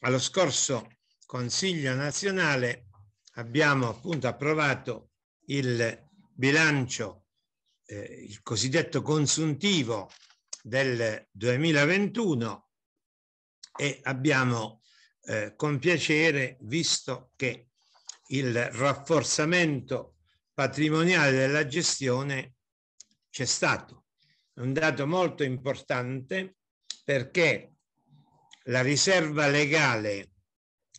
allo scorso Consiglio nazionale abbiamo appunto approvato il bilancio, eh, il cosiddetto consuntivo del 2021 e abbiamo eh, con piacere visto che il rafforzamento patrimoniale della gestione c'è stato. un dato molto importante perché la riserva legale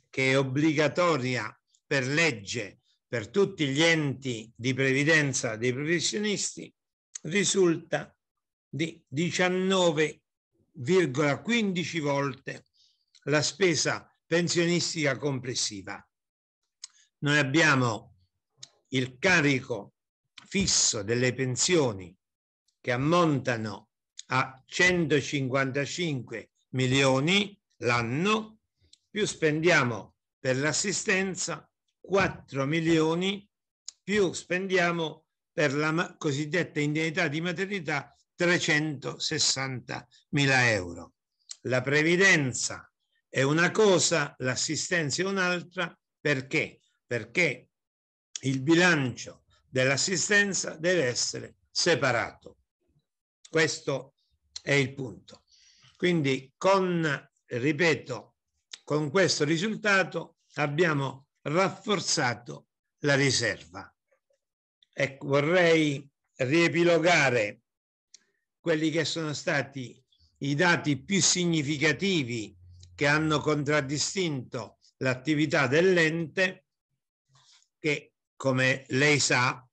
che è obbligatoria per legge per tutti gli enti di previdenza dei professionisti risulta di 19,15 volte la spesa pensionistica complessiva. Noi abbiamo il carico fisso delle pensioni che ammontano a 155 milioni l'anno, più spendiamo per l'assistenza 4 milioni, più spendiamo per la cosiddetta indennità di maternità 360 mila euro. La previdenza è una cosa, l'assistenza è un'altra, perché? Perché il bilancio dell'assistenza deve essere separato. Questo è il punto. Quindi con, ripeto, con questo risultato abbiamo rafforzato la riserva. E ecco, vorrei riepilogare quelli che sono stati i dati più significativi che hanno contraddistinto l'attività dell'ente che, come lei sa,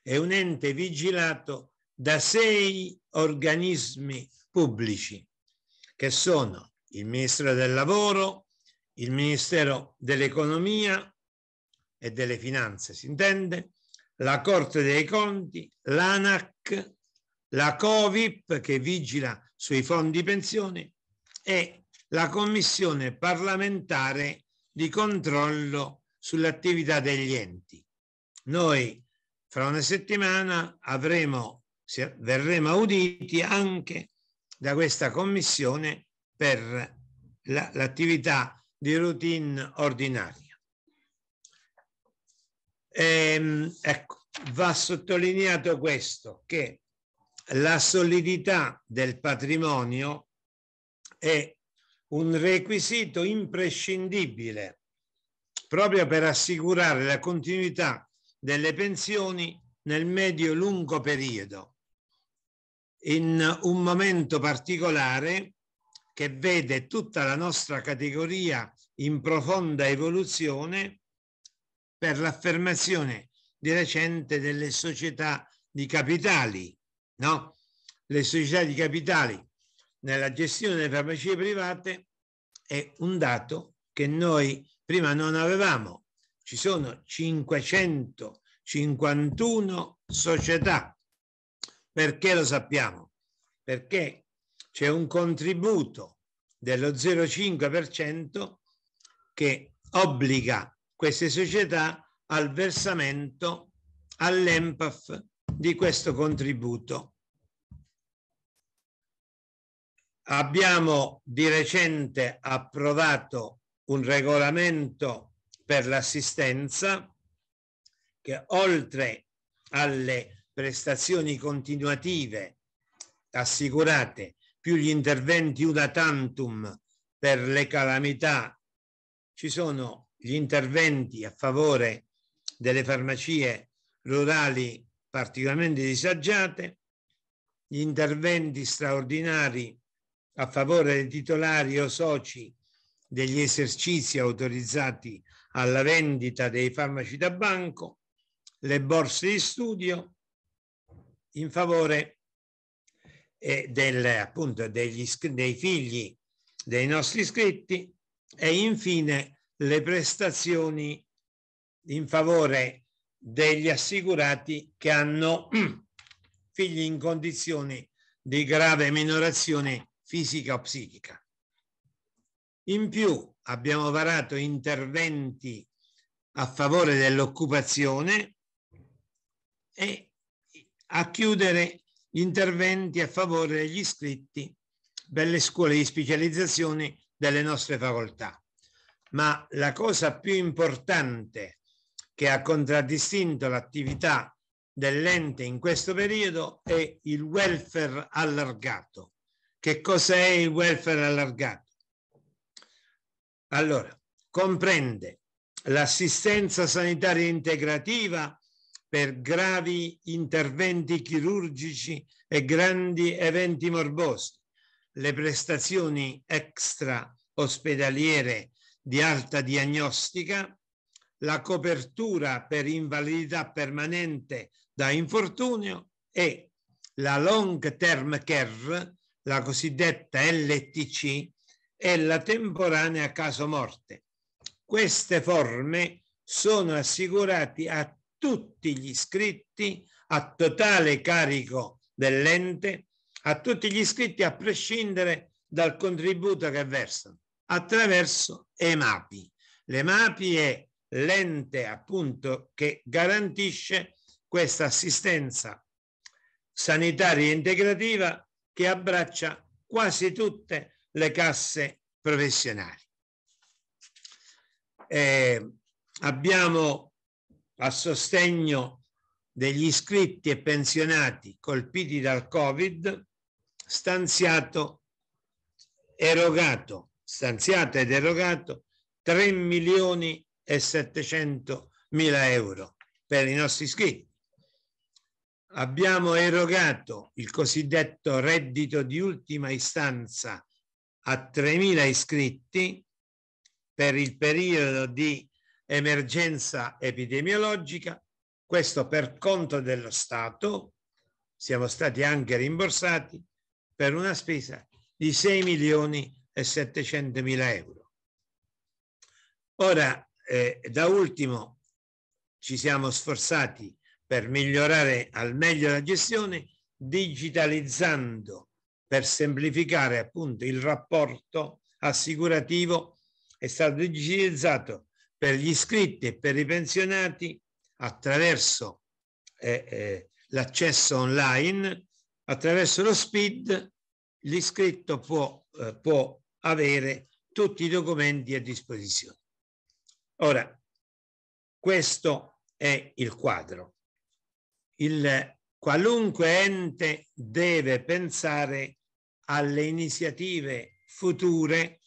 è un ente vigilato da sei organismi pubblici che sono il Ministero del Lavoro, il Ministero dell'Economia e delle Finanze, si intende, la Corte dei Conti, l'ANAC, la Covip che vigila sui fondi pensioni e la Commissione parlamentare di controllo sull'attività degli enti. Noi fra una settimana avremo, verremo auditi anche da questa commissione per l'attività di routine ordinaria. Ehm, ecco, va sottolineato questo, che la solidità del patrimonio è un requisito imprescindibile proprio per assicurare la continuità delle pensioni nel medio-lungo periodo in un momento particolare che vede tutta la nostra categoria in profonda evoluzione per l'affermazione di recente delle società di capitali, no? Le società di capitali nella gestione delle farmacie private è un dato che noi prima non avevamo. Ci sono 551 società perché lo sappiamo? Perché c'è un contributo dello 0,5% che obbliga queste società al versamento all'EMPAF di questo contributo. Abbiamo di recente approvato un regolamento per l'assistenza che oltre alle prestazioni continuative assicurate più gli interventi una tantum per le calamità. Ci sono gli interventi a favore delle farmacie rurali particolarmente disagiate, gli interventi straordinari a favore dei titolari o soci degli esercizi autorizzati alla vendita dei farmaci da banco, le borse di studio, in favore eh, del, appunto, degli, dei figli dei nostri iscritti e infine le prestazioni in favore degli assicurati che hanno mm, figli in condizioni di grave minorazione fisica o psichica. In più abbiamo varato interventi a favore dell'occupazione e a chiudere gli interventi a favore degli iscritti delle scuole di specializzazione delle nostre facoltà. Ma la cosa più importante che ha contraddistinto l'attività dell'ente in questo periodo è il welfare allargato. Che cos'è il welfare allargato? Allora, comprende l'assistenza sanitaria integrativa per gravi interventi chirurgici e grandi eventi morbosi. Le prestazioni extra ospedaliere di alta diagnostica, la copertura per invalidità permanente da infortunio e la long term care, la cosiddetta LTC, e la temporanea caso morte. Queste forme sono assicurate a tutti gli iscritti a totale carico dell'ente, a tutti gli iscritti a prescindere dal contributo che versano, attraverso EMAPI. L'EMAPI è l'ente appunto che garantisce questa assistenza sanitaria integrativa che abbraccia quasi tutte le casse professionali. Eh, abbiamo a sostegno degli iscritti e pensionati colpiti dal Covid, stanziato, erogato, stanziato ed erogato 3 milioni e 700 mila euro per i nostri iscritti. Abbiamo erogato il cosiddetto reddito di ultima istanza a 3 mila iscritti per il periodo di emergenza epidemiologica, questo per conto dello Stato, siamo stati anche rimborsati per una spesa di 6 milioni e 700 mila euro. Ora, eh, da ultimo, ci siamo sforzati per migliorare al meglio la gestione digitalizzando per semplificare appunto il rapporto assicurativo è stato digitalizzato per gli iscritti e per i pensionati attraverso eh, eh, l'accesso online, attraverso lo SPID, l'iscritto può, eh, può avere tutti i documenti a disposizione. Ora, questo è il quadro. Il qualunque ente deve pensare alle iniziative future,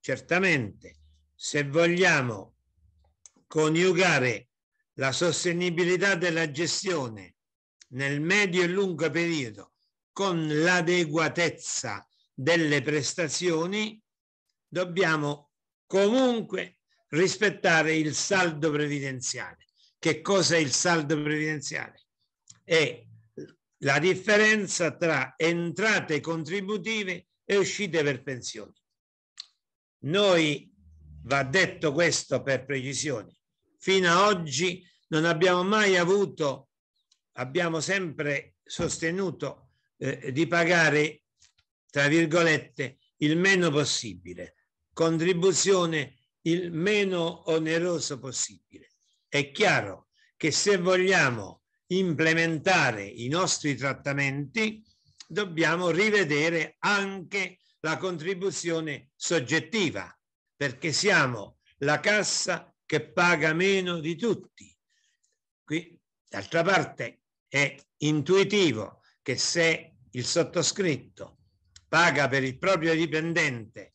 certamente se vogliamo coniugare la sostenibilità della gestione nel medio e lungo periodo con l'adeguatezza delle prestazioni, dobbiamo comunque rispettare il saldo previdenziale. Che cosa è il saldo previdenziale? È la differenza tra entrate contributive e uscite per pensioni. Noi, va detto questo per precisione, fino ad oggi non abbiamo mai avuto, abbiamo sempre sostenuto eh, di pagare, tra virgolette, il meno possibile, contribuzione il meno oneroso possibile. È chiaro che se vogliamo implementare i nostri trattamenti, dobbiamo rivedere anche la contribuzione soggettiva, perché siamo la cassa che paga meno di tutti. Qui, d'altra parte, è intuitivo che se il sottoscritto paga per il proprio dipendente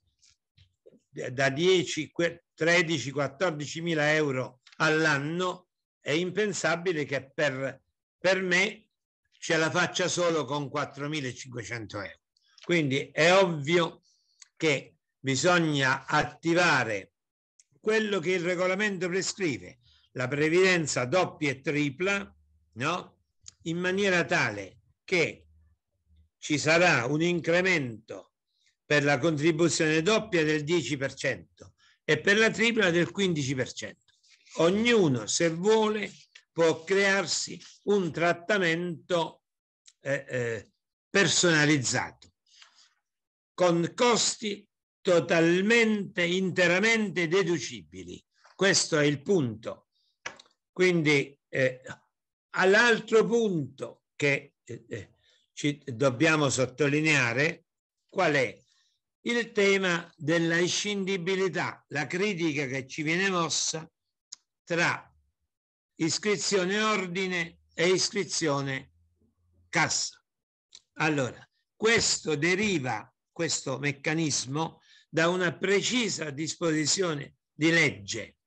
eh, da 10, 13, 14 mila euro all'anno, è impensabile che per, per me ce la faccia solo con 4.500 euro. Quindi è ovvio che bisogna attivare quello che il regolamento prescrive, la previdenza doppia e tripla, no? in maniera tale che ci sarà un incremento per la contribuzione doppia del 10% e per la tripla del 15%. Ognuno, se vuole, può crearsi un trattamento eh, eh, personalizzato con costi totalmente, interamente deducibili. Questo è il punto. Quindi eh, all'altro punto che eh, eh ci dobbiamo sottolineare, qual è? Il tema della inscindibilità, la critica che ci viene mossa tra iscrizione ordine e iscrizione cassa. Allora, questo deriva, questo meccanismo da una precisa disposizione di legge.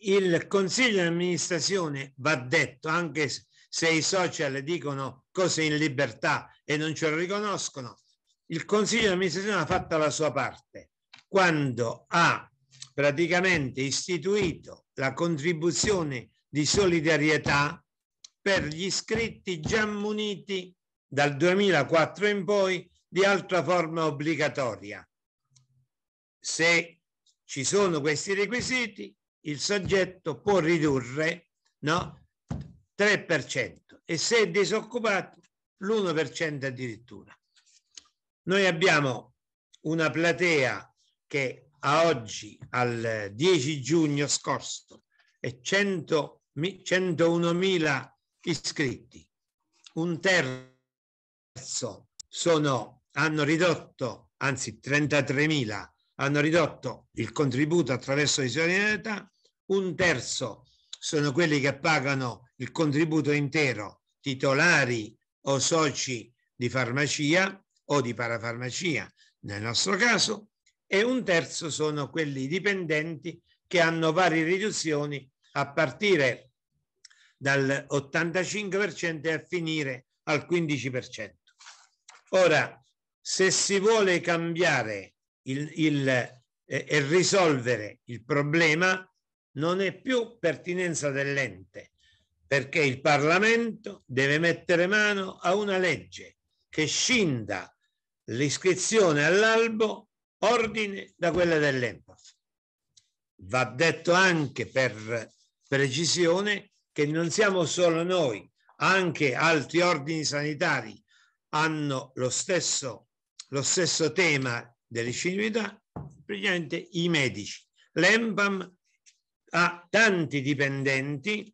Il consiglio di amministrazione va detto, anche se i social dicono cose in libertà e non ce lo riconoscono, il consiglio di amministrazione ha fatto la sua parte quando ha praticamente istituito la contribuzione di solidarietà per gli iscritti già muniti dal 2004 in poi di altra forma obbligatoria. Se ci sono questi requisiti, il soggetto può ridurre no, 3% e se è disoccupato l'1% addirittura. Noi abbiamo una platea che a oggi, al 10 giugno scorso, è 101.000 iscritti. Un terzo sono hanno ridotto, anzi 33.000, hanno ridotto il contributo attraverso di solidarietà, un terzo sono quelli che pagano il contributo intero, titolari o soci di farmacia o di parafarmacia nel nostro caso, e un terzo sono quelli dipendenti che hanno varie riduzioni a partire dal 85% e a finire al 15%. Ora, se si vuole cambiare il, il, eh, e risolvere il problema, non è più pertinenza dell'ente, perché il Parlamento deve mettere mano a una legge che scinda l'iscrizione all'albo ordine da quella dell'EMPAF. Va detto anche per precisione che non siamo solo noi, anche altri ordini sanitari hanno lo stesso lo stesso tema delle cinquità, praticamente i medici. L'EMPAM ha tanti dipendenti,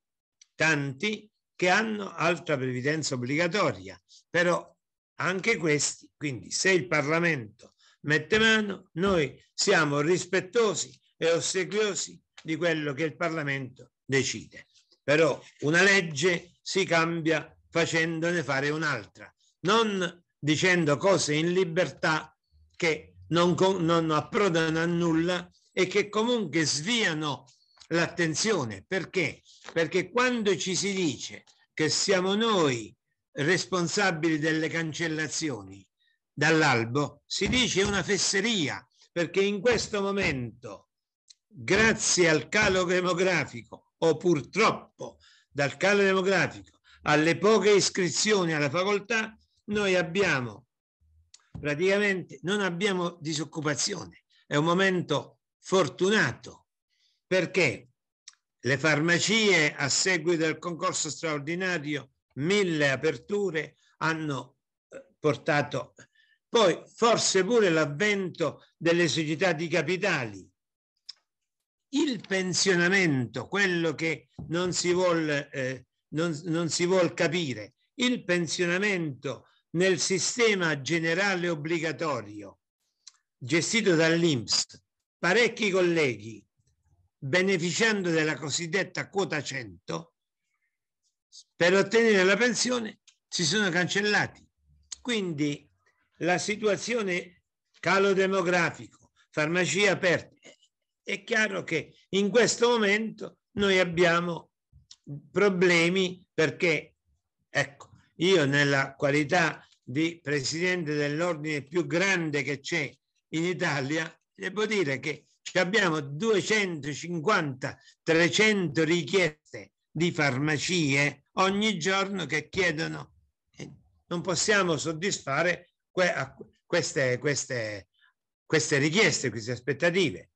tanti, che hanno altra previdenza obbligatoria, però anche questi, quindi se il Parlamento mette mano, noi siamo rispettosi e ossequiosi di quello che il Parlamento decide. Però una legge si cambia facendone fare un'altra, non dicendo cose in libertà che non, non approdano a nulla e che comunque sviano l'attenzione. Perché? Perché quando ci si dice che siamo noi responsabili delle cancellazioni dall'albo, si dice una fesseria, perché in questo momento, grazie al calo demografico, o purtroppo dal calo demografico, alle poche iscrizioni alla facoltà, noi abbiamo praticamente non abbiamo disoccupazione. È un momento fortunato perché le farmacie a seguito del concorso straordinario, mille aperture hanno eh, portato poi forse pure l'avvento delle società di capitali. Il pensionamento, quello che non si vuole eh, non, non si vuol capire, il pensionamento nel sistema generale obbligatorio gestito dall'INPS parecchi colleghi beneficiando della cosiddetta quota 100 per ottenere la pensione si sono cancellati. Quindi la situazione calo demografico, farmacie aperte, è chiaro che in questo momento noi abbiamo problemi perché ecco, io nella qualità di presidente dell'ordine più grande che c'è in Italia, devo dire che abbiamo 250-300 richieste di farmacie ogni giorno che chiedono. Eh, non possiamo soddisfare queste, queste, queste richieste, queste aspettative.